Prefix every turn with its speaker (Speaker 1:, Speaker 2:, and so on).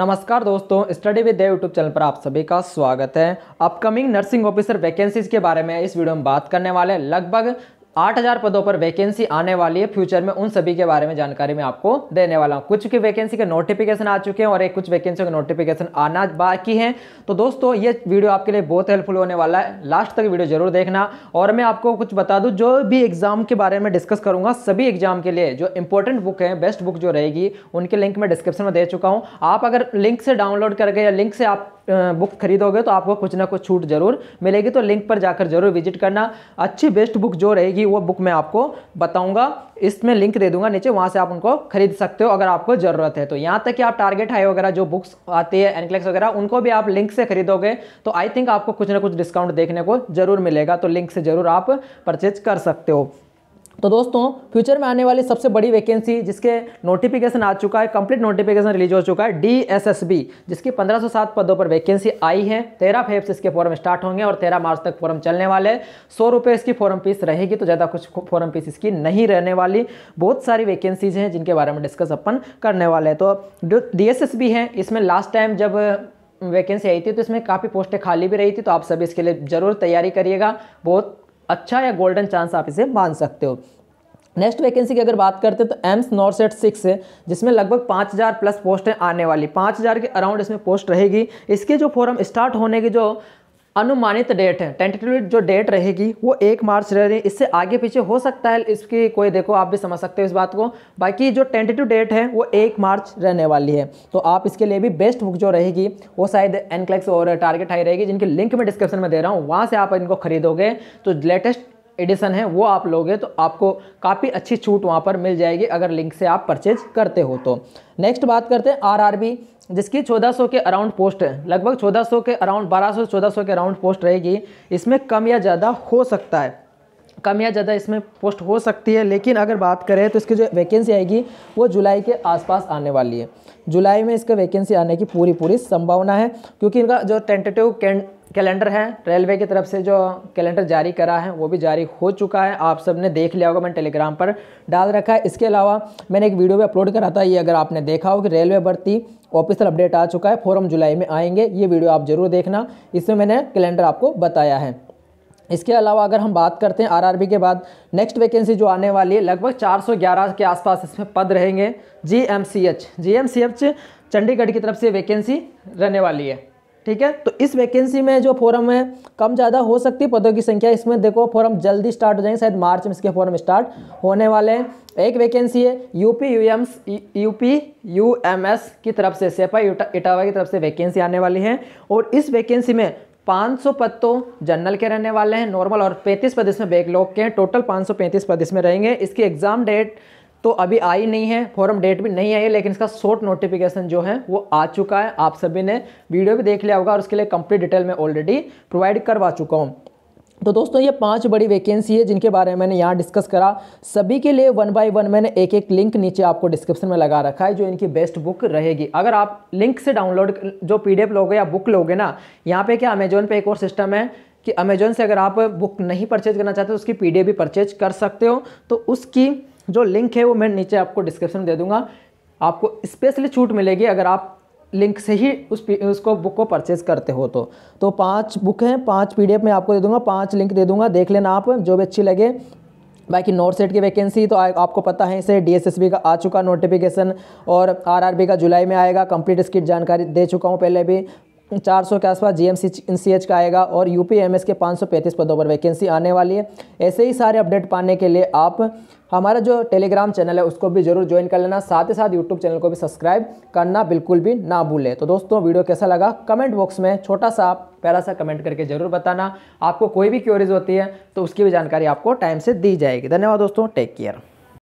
Speaker 1: नमस्कार दोस्तों study with Dev YouTube channel पर आप सभी का स्वागत है अपकमिंग नर्सिंग ऑफिसर वैकेंसीज के बारे में इस वीडियो में बात करने वाले हैं लगभग 8000 पदों पर वैकेंसी आने वाली है फ्यूचर में उन सभी के बारे में जानकारी मैं आपको देने वाला हूँ कुछ की वैकेंसी के नोटिफिकेशन आ चुके हैं और एक कुछ वैकेंसी के नोटिफिकेशन आना बाकी हैं तो दोस्तों ये वीडियो आपके लिए बहुत हेल्पफुल होने वाला है लास्ट तक वीडियो जरूर देखना और मैं आपको कुछ बता दूँ जो भी एग्जाम के बारे में डिस्कस करूँगा सभी एग्जाम के लिए जो इंपॉर्टेंट बुक है बेस्ट बुक जो रहेगी उनके लिंक मैं डिस्क्रिप्शन में दे चुका हूँ आप अगर लिंक से डाउनलोड करके या लिंक से आप बुक खरीदोगे तो आपको कुछ ना कुछ छूट जरूर मिलेगी तो लिंक पर जाकर जरूर विजिट करना अच्छी बेस्ट बुक जो रहेगी वो बुक मैं आपको बताऊंगा इसमें लिंक दे दूंगा नीचे वहाँ से आप उनको खरीद सकते हो अगर आपको ज़रूरत है तो यहाँ तक कि आप टारगेट हाई वगैरह जो बुक्स आती है एनक्लेक्स वगैरह उनको भी आप लिंक से खरीदोगे तो आई थिंक आपको कुछ ना कुछ डिस्काउंट देखने को जरूर मिलेगा तो लिंक से ज़रूर आप परचेज कर सकते हो तो दोस्तों फ्यूचर में आने वाली सबसे बड़ी वैकेंसी जिसके नोटिफिकेशन आ चुका है कंप्लीट नोटिफिकेशन रिलीज हो चुका है डीएसएसबी जिसकी 1507 पदों पर वैकेंसी आई है तेरह फेब से इसके फॉर्म स्टार्ट होंगे और तेरह मार्च तक फॉर्म चलने वाले हैं सौ रुपये इसकी फॉर्म फीस रहेगी तो ज़्यादा कुछ फॉर्म फीस इसकी नहीं रहने वाली बहुत सारी वैकेंसीज हैं जिनके बारे में डिस्कस अपन करने वाले हैं तो डी है इसमें लास्ट टाइम जब वैकेंसी आई थी तो इसमें काफ़ी पोस्टें खाली भी रही थी तो आप सभी इसके लिए ज़रूर तैयारी करिएगा बहुत अच्छा या गोल्डन चांस आप इसे मान सकते हो नेक्स्ट वैकेंसी की अगर बात करते हैं तो एम्स नॉर्थ सेट सिक्स है जिसमें लगभग 5000 प्लस पोस्टें आने वाली 5000 के अराउंड इसमें पोस्ट रहेगी इसके जो फॉर्म स्टार्ट होने की जो अनुमानित डेट है टेंटेटिव जो डेट रहेगी वो एक मार्च रह रही है इससे आगे पीछे हो सकता है इसकी कोई देखो आप भी समझ सकते हो इस बात को बाकी जो टेंटेटिव डेट है वो एक मार्च रहने वाली है तो आप इसके लिए भी बेस्ट बुक जो रहेगी वो शायद एनक्लेक्स और टारगेट हाई रहेगी जिनकी लिंक मैं डिस्क्रिप्शन में दे रहा हूँ वहाँ से आप इनको खरीदोगे तो लेटेस्ट एडिशन है वो आप लोगे तो आपको काफ़ी अच्छी छूट वहाँ पर मिल जाएगी अगर लिंक से आप परचेज करते हो तो नेक्स्ट बात करते हैं आरआरबी जिसकी 1400 के अराउंड पोस्ट है लगभग 1400 के अराउंड 1200 1400 के अराउंड पोस्ट रहेगी इसमें कम या ज़्यादा हो सकता है कम या ज़्यादा इसमें पोस्ट हो सकती है लेकिन अगर बात करें तो इसकी जो वैकेंसी आएगी वो जुलाई के आसपास आने वाली है जुलाई में इसका वैकेंसी आने की पूरी पूरी संभावना है क्योंकि इनका जो टेंटेटिव कैलेंडर है रेलवे की तरफ से जो कैलेंडर जारी करा है वो भी जारी हो चुका है आप सब ने देख लिया होगा मैंने टेलीग्राम पर डाल रखा है इसके अलावा मैंने एक वीडियो भी अपलोड करा था ये अगर आपने देखा हो कि रेलवे भर्ती ऑफिसियल अपडेट आ चुका है फॉरम जुलाई में आएंगे ये वीडियो आप ज़रूर देखना इसमें मैंने कैलेंडर आपको बताया है इसके अलावा अगर हम बात करते हैं आरआरबी के बाद नेक्स्ट वैकेंसी जो आने वाली है लगभग 411 के आसपास इसमें पद रहेंगे जीएमसीएच जीएमसीएच चंडीगढ़ की तरफ से वैकेंसी रहने वाली है ठीक है तो इस वैकेंसी में जो फॉरम है कम ज़्यादा हो सकती है पदों की संख्या इसमें देखो फॉरम जल्दी स्टार्ट हो जाएंगे शायद मार्च में इसके फॉरम स्टार्ट होने वाले हैं एक वैकेंसी है यूपी यूएम्स यूपी यूएमएस की तरफ से सेपा इटावा की तरफ से वैकेंसी आने वाली है और इस वैकेंसी में 500 पद तो जनरल के रहने वाले हैं नॉर्मल और 35 पद इसमें बैकलॉग के हैं टोटल 535 पद इसमें रहेंगे इसकी एग्ज़ाम डेट तो अभी आई नहीं है फॉरम डेट भी नहीं आई है लेकिन इसका शॉर्ट नोटिफिकेशन जो है वो आ चुका है आप सभी ने वीडियो भी देख लिया होगा और उसके लिए कंप्लीट डिटेल में ऑलरेडी प्रोवाइड करवा चुका हूँ तो दोस्तों ये पांच बड़ी वैकेंसी है जिनके बारे में मैंने यहाँ डिस्कस करा सभी के लिए वन बाय वन मैंने एक एक लिंक नीचे आपको डिस्क्रिप्शन में लगा रखा है जो इनकी बेस्ट बुक रहेगी अगर आप लिंक से डाउनलोड जो पीडीएफ लोगे या बुक लोगे ना यहाँ पे क्या अमेजोन पे एक और सिस्टम है कि अमेजोन से अगर आप बुक नहीं परचेज करना चाहते तो उसकी पी भी परचेज कर सकते हो तो उसकी जो लिंक है वो मैं नीचे आपको डिस्क्रिप्शन दे दूँगा आपको स्पेशली छूट मिलेगी अगर आप लिंक से ही उस उसको बुक को परचेज करते हो तो तो पांच बुक हैं पांच पीडीएफ मैं आपको दे दूंगा पांच लिंक दे दूंगा देख लेना आप जो भी अच्छी लगे बाकी नॉर्थ सेट की वैकेंसी तो आ, आपको पता है इसे डीएसएसबी का आ चुका नोटिफिकेशन और आरआरबी का जुलाई में आएगा कंप्लीट इसकी जानकारी दे चुका हूँ पहले भी 400 के आसपास जीएमसी एनसीएच का आएगा और यूपीएमएस के 535 पदों पर वैकेंसी आने वाली है ऐसे ही सारे अपडेट पाने के लिए आप हमारा जो टेलीग्राम चैनल है उसको भी जरूर ज्वाइन कर लेना साथ ही साथ यूट्यूब चैनल को भी सब्सक्राइब करना बिल्कुल भी ना भूलें तो दोस्तों वीडियो कैसा लगा कमेंट बॉक्स में छोटा सा पहला प्यारा सा कमेंट करके ज़रूर बताना आपको कोई भी क्योरीज होती है तो उसकी भी जानकारी आपको टाइम से दी जाएगी धन्यवाद दोस्तों टेक केयर